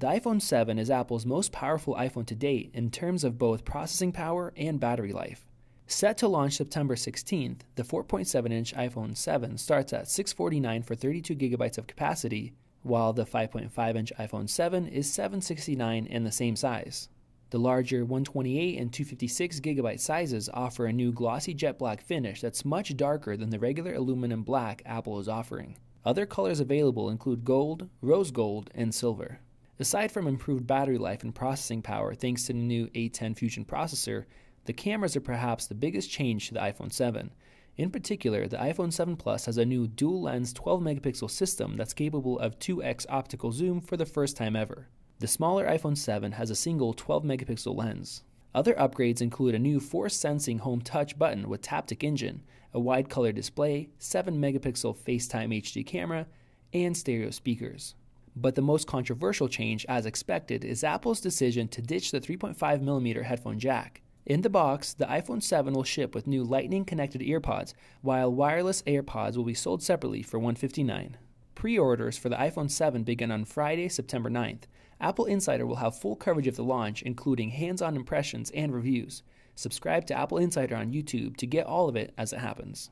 The iPhone 7 is Apple's most powerful iPhone to date in terms of both processing power and battery life. Set to launch September 16th, the 4.7 inch iPhone 7 starts at $649 for 32 gigabytes of capacity, while the 5.5 inch iPhone 7 is $769 and the same size. The larger 128 and 256 gigabyte sizes offer a new glossy jet black finish that's much darker than the regular aluminum black Apple is offering. Other colors available include gold, rose gold, and silver. Aside from improved battery life and processing power thanks to the new A10 Fusion processor, the cameras are perhaps the biggest change to the iPhone 7. In particular, the iPhone 7 Plus has a new dual lens 12 megapixel system that's capable of 2x optical zoom for the first time ever. The smaller iPhone 7 has a single 12 megapixel lens. Other upgrades include a new force sensing home touch button with Taptic Engine, a wide color display, 7 megapixel FaceTime HD camera, and stereo speakers. But the most controversial change, as expected, is Apple's decision to ditch the 3.5mm headphone jack. In the box, the iPhone 7 will ship with new lightning connected earpods, while wireless AirPods will be sold separately for $159. Pre orders for the iPhone 7 begin on Friday, September 9th. Apple Insider will have full coverage of the launch, including hands on impressions and reviews. Subscribe to Apple Insider on YouTube to get all of it as it happens.